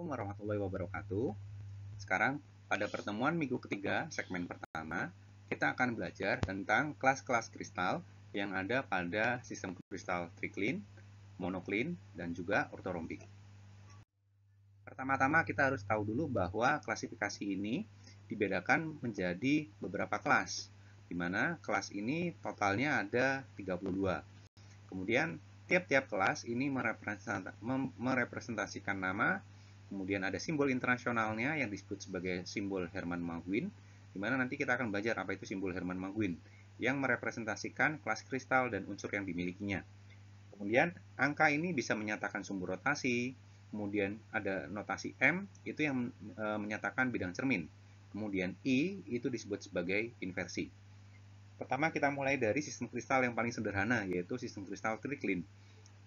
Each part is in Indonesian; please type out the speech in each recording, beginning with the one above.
Assalamualaikum warahmatullahi wabarakatuh. Sekarang pada pertemuan minggu ketiga segmen pertama, kita akan belajar tentang kelas-kelas kristal yang ada pada sistem kristal triklin, monoklin, dan juga ortorombik. Pertama-tama kita harus tahu dulu bahwa klasifikasi ini dibedakan menjadi beberapa kelas, di mana kelas ini totalnya ada 32. Kemudian tiap-tiap kelas ini merepresentasikan nama Kemudian ada simbol internasionalnya yang disebut sebagai simbol Herman Manguin, di mana nanti kita akan belajar apa itu simbol Herman Manguin, yang merepresentasikan kelas kristal dan unsur yang dimilikinya. Kemudian angka ini bisa menyatakan sumbu rotasi, kemudian ada notasi M, itu yang e, menyatakan bidang cermin. Kemudian I itu disebut sebagai inversi. Pertama kita mulai dari sistem kristal yang paling sederhana, yaitu sistem kristal triklin.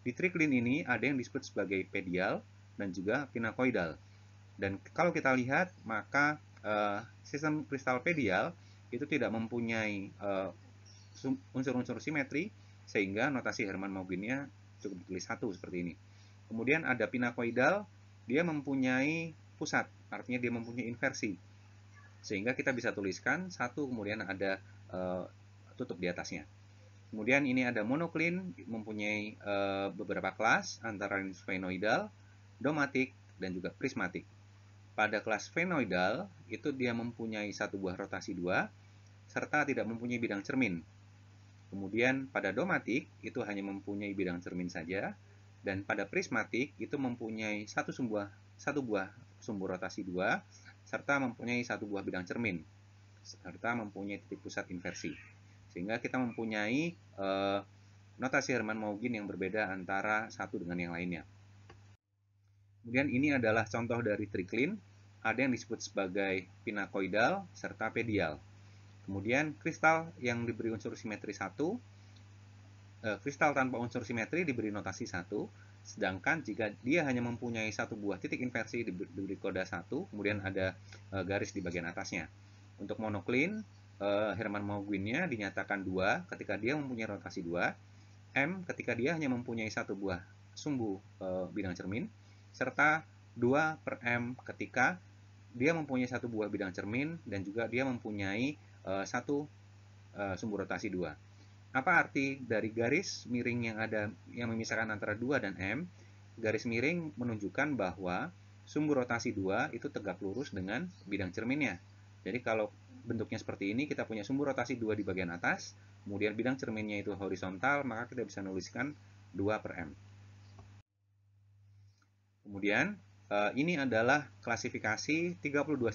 Di triklin ini ada yang disebut sebagai pedial, dan juga pinakoidal. Dan kalau kita lihat, maka uh, sistem kristal pedial itu tidak mempunyai eh, unsur-unsur uh, simetri, sehingga notasi Herman Mauginnya cukup ditulis satu seperti ini. Kemudian ada pinakoidal, dia mempunyai pusat, artinya dia mempunyai inversi. Sehingga kita bisa tuliskan satu kemudian ada uh, tutup di atasnya. Kemudian ini ada monoklin, mempunyai uh, beberapa kelas antara sphenoidal, domatik, dan juga prismatik. Pada kelas fenoidal, itu dia mempunyai satu buah rotasi dua, serta tidak mempunyai bidang cermin. Kemudian pada domatik, itu hanya mempunyai bidang cermin saja, dan pada prismatik, itu mempunyai satu, sumbuah, satu buah sumbu rotasi dua, serta mempunyai satu buah bidang cermin, serta mempunyai titik pusat inversi. Sehingga kita mempunyai eh, notasi hermann Maugin yang berbeda antara satu dengan yang lainnya. Kemudian ini adalah contoh dari triklin, ada yang disebut sebagai pinakoidal serta pedial. Kemudian kristal yang diberi unsur simetri 1, eh, kristal tanpa unsur simetri diberi notasi 1, Sedangkan jika dia hanya mempunyai satu buah titik inversi diberi koda 1. kemudian ada eh, garis di bagian atasnya. Untuk monoklin, eh, Herman Mauguinnya dinyatakan 2 ketika dia mempunyai rotasi 2. M ketika dia hanya mempunyai satu buah sumbu bidang cermin, serta 2 per M ketika dia mempunyai satu buah bidang cermin dan juga dia mempunyai uh, satu uh, sumbu rotasi 2. Apa arti dari garis miring yang ada yang memisahkan antara 2 dan M? Garis miring menunjukkan bahwa sumbu rotasi 2 itu tegak lurus dengan bidang cerminnya. Jadi kalau bentuknya seperti ini, kita punya sumbu rotasi 2 di bagian atas, kemudian bidang cerminnya itu horizontal, maka kita bisa nuliskan 2 per M. Kemudian eh, ini adalah klasifikasi 32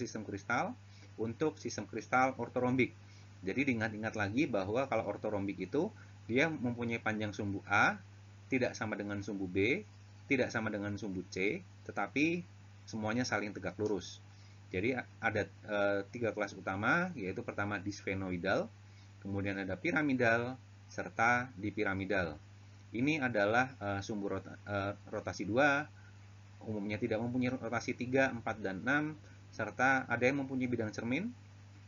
sistem kristal untuk sistem kristal ortorombik. Jadi diingat-ingat lagi bahwa kalau ortorombik itu dia mempunyai panjang sumbu A tidak sama dengan sumbu B, tidak sama dengan sumbu C, tetapi semuanya saling tegak lurus. Jadi ada e, tiga kelas utama, yaitu pertama disfenoidal, kemudian ada piramidal, serta dipiramidal. Ini adalah e, sumbu rota, e, rotasi 2, umumnya tidak mempunyai rotasi 3, 4, dan 6, serta ada yang mempunyai bidang cermin,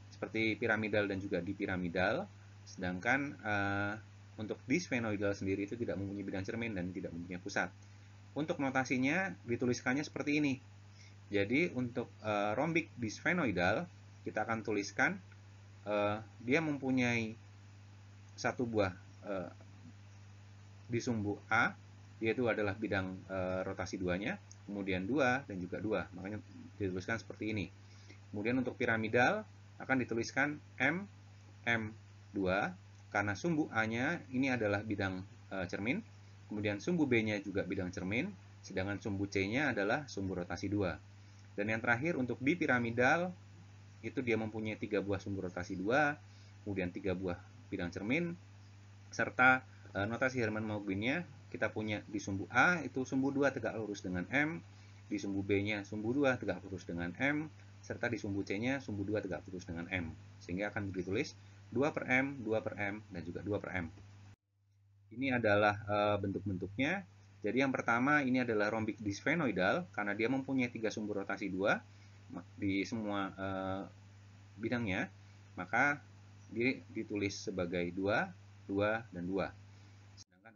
seperti piramidal dan juga dipiramidal, sedangkan uh, untuk disphenoidal sendiri itu tidak mempunyai bidang cermin dan tidak mempunyai pusat. Untuk notasinya dituliskannya seperti ini. Jadi untuk uh, eh, rombik disphenoidal kita akan tuliskan uh, dia mempunyai satu buah uh, di sumbu A, yaitu adalah bidang uh, rotasi duanya kemudian dua dan juga dua, Makanya dituliskan seperti ini. Kemudian untuk piramidal akan dituliskan M, M2, karena sumbu A-nya ini adalah bidang e, cermin, kemudian sumbu B-nya juga bidang cermin, sedangkan sumbu C-nya adalah sumbu rotasi dua. Dan yang terakhir untuk bipiramidal, itu dia mempunyai tiga buah sumbu rotasi dua, kemudian tiga buah bidang cermin, serta e, notasi Herman mauglin kita punya di sumbu A itu sumbu 2 tegak lurus dengan M, di sumbu B-nya sumbu 2 tegak lurus dengan M, serta di sumbu C-nya sumbu 2 tegak lurus dengan M. Sehingga akan ditulis 2 per M, 2 per M, dan juga 2 per M. Ini adalah e, bentuk-bentuknya. Jadi yang pertama ini adalah rombik disfenoidal karena dia mempunyai tiga sumbu rotasi 2 di semua e, bidangnya, maka ditulis sebagai 2, 2, dan 2.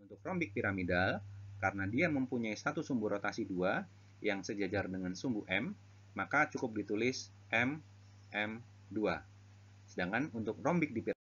Untuk rombik piramidal, karena dia mempunyai satu sumbu rotasi 2 yang sejajar dengan sumbu M, maka cukup ditulis M, M2. Sedangkan untuk rombik di piramidal,